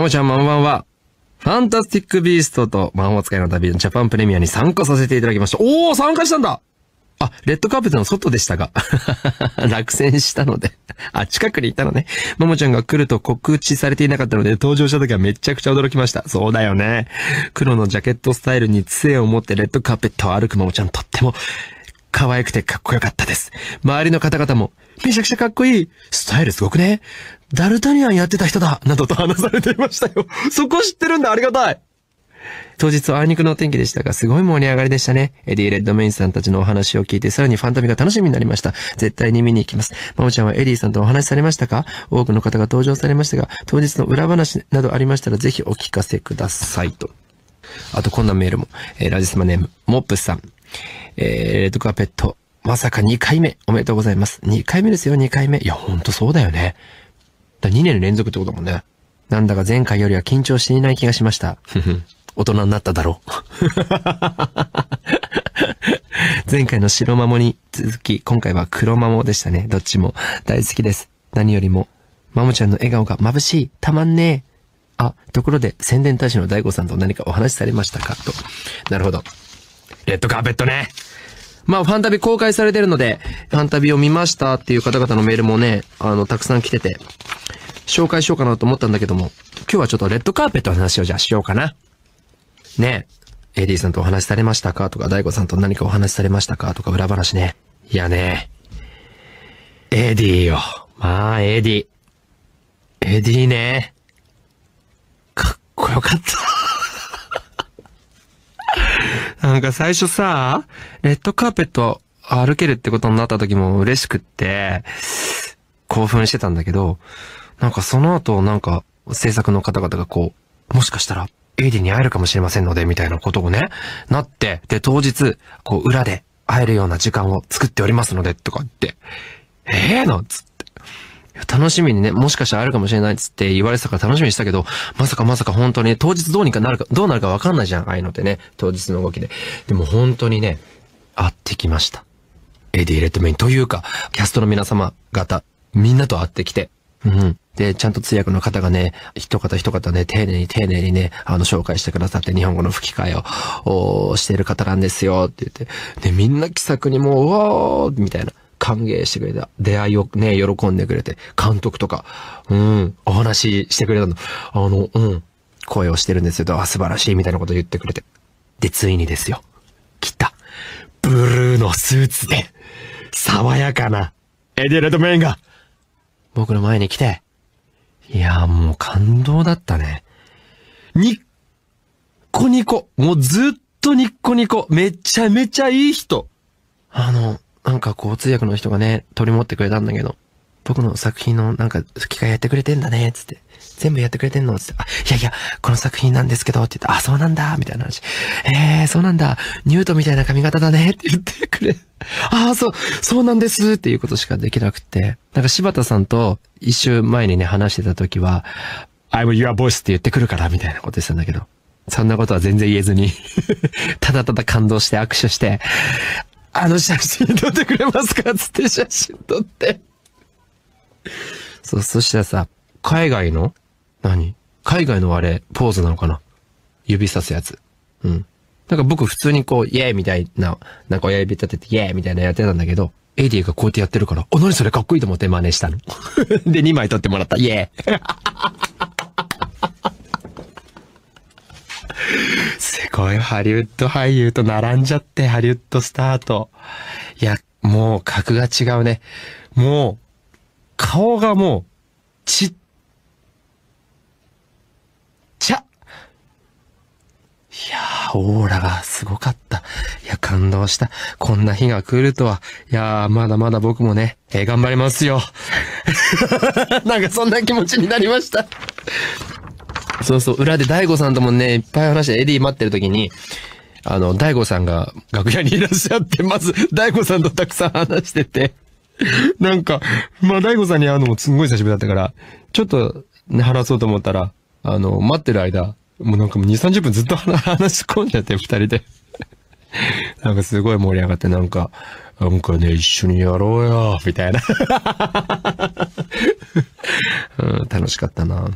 まもちゃん、まんばんは。ファンタスティックビーストと魔法使いの旅のジャパンプレミアに参加させていただきました。おー参加したんだあ、レッドカーペットの外でしたが。落選したのであ、近くにいたのね。ももちゃんが来ると告知されていなかったので、登場した時はめちゃくちゃ驚きました。そうだよね。黒のジャケットスタイルに杖を持ってレッドカーペットを歩くももちゃんとっても、可愛くてかっこよかったです。周りの方々も、めちゃくちゃかっこいいスタイルすごくねダルタニアンやってた人だなどと話されていましたよ。そこ知ってるんだありがたい当日はあいにくのお天気でしたが、すごい盛り上がりでしたね。エディ・レッドメインさんたちのお話を聞いて、さらにファンタミが楽しみになりました。絶対に見に行きます。まもちゃんはエディさんとお話しされましたか多くの方が登場されましたが、当日の裏話などありましたら、ぜひお聞かせくださいと。あと、こんなメールも。えー、ラジスマネーム、モップさん。えー、レッドカーペット、まさか2回目、おめでとうございます。2回目ですよ、2回目。いや、ほんとそうだよね。だ2年連続ってことだもんね。なんだか前回よりは緊張していない気がしました。大人になっただろう。前回の白マモに続き、今回は黒マモでしたね。どっちも大好きです。何よりも、マモちゃんの笑顔が眩しい。たまんねえ。あ、ところで、宣伝大使の大悟さんと何かお話しされましたかと。なるほど。レッドカーペットね。まあ、ファンタビ公開されてるので、ファンタビを見ましたっていう方々のメールもね、あの、たくさん来てて、紹介しようかなと思ったんだけども、今日はちょっとレッドカーペットの話をじゃあしようかな。ねえ、エディさんとお話しされましたかとか、大悟さんと何かお話しされましたかとか、裏話ね。いやね、エディよ。まあ、エディ。エディね。かっこよかった。なんか最初さ、レッドカーペット歩けるってことになった時も嬉しくって、興奮してたんだけど、なんかその後なんか制作の方々がこう、もしかしたらエイディに会えるかもしれませんので、みたいなことをね、なって、で当日、こう裏で会えるような時間を作っておりますので、とかって、ええー、のつっ楽しみにね、もしかしたらあるかもしれないっつって言われてたから楽しみにしたけど、まさかまさか本当に、ね、当日どうにかなるか、どうなるかわかんないじゃん、ああいうのってね、当日の動きで。でも本当にね、会ってきました。エディ・レッドメインというか、キャストの皆様方、みんなと会ってきて、うん。で、ちゃんと通訳の方がね、一方一方ね、丁寧に丁寧にね、あの、紹介してくださって、日本語の吹き替えを、している方なんですよ、って言って。で、みんな気さくにもう、うおーみたいな。歓迎してくれた。出会いをね、喜んでくれて、監督とか、うん、お話ししてくれたの。あの、うん、声をしてるんですけど、あ、素晴らしいみたいなこと言ってくれて。で、ついにですよ。来た。ブルーのスーツで、爽やかな、エデレドメンが、僕の前に来て、いやもう感動だったね。にっこにこ、もうずっとにっこにこ、めちゃめちゃいい人。あの、なんかこう通訳の人がね、取り持ってくれたんだけど、僕の作品のなんか吹き替えやってくれてんだね、つって。全部やってくれてんのつって。あ、いやいや、この作品なんですけど、って言って、あ、そうなんだ、みたいな話。えー、そうなんだ、ニュートみたいな髪型だね、って言ってくれ。ああ、そう、そうなんです、っていうことしかできなくて。なんか柴田さんと一週前にね、話してた時は、I'm your v o c e って言ってくるから、みたいなこと言ってたんだけど。そんなことは全然言えずに ただただ感動して握手して、あの写真撮ってくれますかつって写真撮って。そう、そしたらさ、海外の何海外のあれ、ポーズなのかな指さすやつ。うん。なんか僕普通にこう、イエーイみたいな、なんか親指立ててイエーイみたいなやってたんだけど、エディがこうやってやってるから、お、何それかっこいいと思って真似したの。で、2枚撮ってもらった。イエーすごい、ハリウッド俳優と並んじゃって、ハリウッドスタート。いや、もう格が違うね。もう、顔がもう、ちっちゃ。いやー、オーラがすごかった。いや、感動した。こんな日が来るとは。いやー、まだまだ僕もね、えー、頑張りますよ。なんかそんな気持ちになりました。そうそう、裏で大悟さんともね、いっぱい話して、エディ待ってる時に、あの、大悟さんが楽屋にいらっしゃって、まず、大悟さんとたくさん話してて、なんか、まあ、大悟さんに会うのもすんごい久しぶりだったから、ちょっと、ね、話そうと思ったら、あの、待ってる間、もうなんかもう2、30分ずっと話し込んじゃって、二人で。なんかすごい盛り上がって、なんか、なんかね、一緒にやろうよ、みたいな、うん。楽しかったな。